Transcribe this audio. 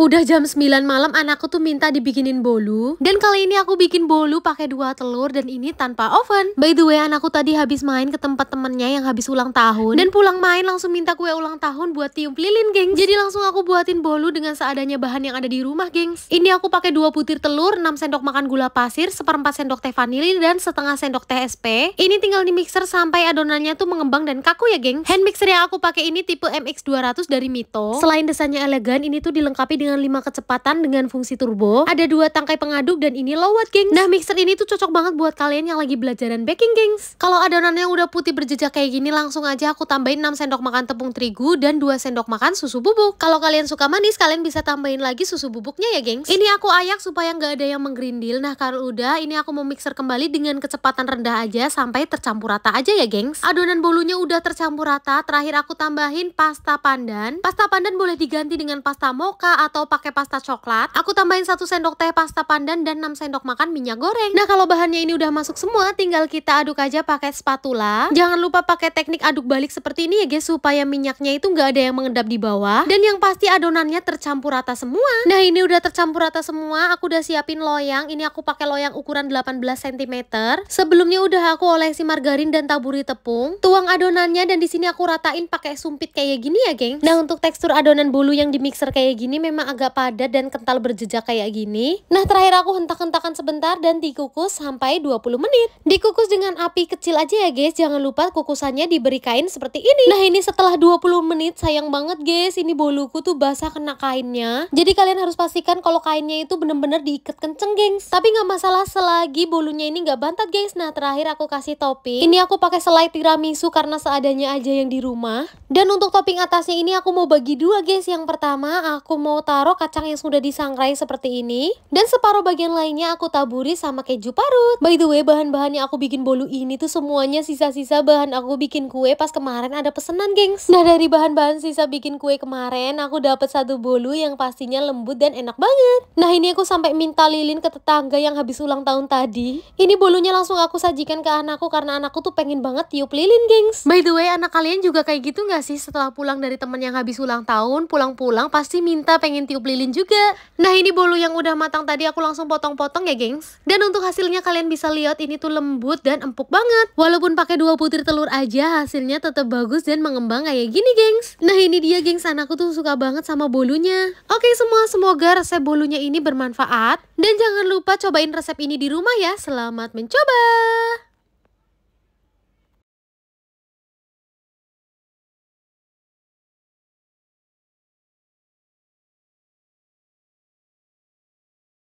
Udah jam 9 malam anakku tuh minta dibikinin bolu Dan kali ini aku bikin bolu pakai dua telur dan ini tanpa oven By the way anakku tadi habis main ke tempat temennya yang habis ulang tahun Dan pulang main langsung minta kue ulang tahun buat tiup lilin geng Jadi langsung aku buatin bolu dengan seadanya bahan yang ada di rumah gengs Ini aku pakai dua butir telur, 6 sendok makan gula pasir, seperempat sendok teh vanili dan setengah sendok teh SP Ini tinggal di mixer sampai adonannya tuh mengembang dan kaku ya geng Hand mixer yang aku pakai ini tipe MX200 dari Mito Selain desainnya elegan ini tuh dilengkapi dengan dengan 5 kecepatan dengan fungsi turbo, ada dua tangkai pengaduk dan ini watt gengs. Nah mixer ini tuh cocok banget buat kalian yang lagi belajaran baking gengs. Kalau adonannya udah putih berjejak kayak gini langsung aja aku tambahin 6 sendok makan tepung terigu dan 2 sendok makan susu bubuk. Kalau kalian suka manis kalian bisa tambahin lagi susu bubuknya ya gengs. Ini aku ayak supaya nggak ada yang menggerindil. Nah kalau udah ini aku mau mixer kembali dengan kecepatan rendah aja sampai tercampur rata aja ya gengs. Adonan bolunya udah tercampur rata, terakhir aku tambahin pasta pandan. Pasta pandan boleh diganti dengan pasta mocha atau atau pakai pasta coklat, aku tambahin satu sendok teh pasta pandan dan 6 sendok makan minyak goreng. Nah, kalau bahannya ini udah masuk semua, tinggal kita aduk aja pakai spatula. Jangan lupa pakai teknik aduk balik seperti ini ya guys, supaya minyaknya itu nggak ada yang mengendap di bawah. Dan yang pasti adonannya tercampur rata semua. Nah, ini udah tercampur rata semua, aku udah siapin loyang. Ini aku pakai loyang ukuran 18 cm. Sebelumnya udah aku olesi margarin dan taburi tepung. Tuang adonannya dan di sini aku ratain pakai sumpit kayak gini ya, geng. Nah, untuk tekstur adonan bolu yang di mixer kayak gini memang agak padat dan kental berjejak kayak gini. Nah terakhir aku hentak-hentakan sebentar dan dikukus sampai 20 menit. Dikukus dengan api kecil aja ya guys, jangan lupa kukusannya diberi kain seperti ini. Nah ini setelah 20 menit sayang banget guys, ini boluku tuh basah kena kainnya. Jadi kalian harus pastikan kalau kainnya itu bener-bener diikat kenceng gengs. Tapi gak masalah selagi bolunya ini gak bantat guys. Nah terakhir aku kasih topping. Ini aku pakai selai tiramisu karena seadanya aja yang di rumah. Dan untuk topping atasnya ini aku mau bagi dua guys. Yang pertama aku mau taruh kacang yang sudah disangrai seperti ini. Dan separuh bagian lainnya aku taburi sama keju parut. By the way, bahan-bahan yang aku bikin bolu ini tuh semuanya sisa-sisa bahan aku bikin kue pas kemarin ada pesenan gengs. Nah, dari bahan-bahan sisa bikin kue kemarin, aku dapat satu bolu yang pastinya lembut dan enak banget. Nah, ini aku sampai minta lilin ke tetangga yang habis ulang tahun tadi. Ini bolunya langsung aku sajikan ke anakku karena anakku tuh pengen banget tiup lilin, gengs. By the way, anak kalian juga kayak gitu gak sih setelah pulang dari temen yang habis ulang tahun, pulang-pulang pasti minta pengen pengen tiup lilin juga. Nah ini bolu yang udah matang tadi aku langsung potong-potong ya gengs. Dan untuk hasilnya kalian bisa lihat ini tuh lembut dan empuk banget. Walaupun pakai dua butir telur aja hasilnya tetap bagus dan mengembang kayak gini gengs. Nah ini dia gengs anakku tuh suka banget sama bolunya. Oke semua semoga resep bolunya ini bermanfaat. Dan jangan lupa cobain resep ini di rumah ya. Selamat mencoba.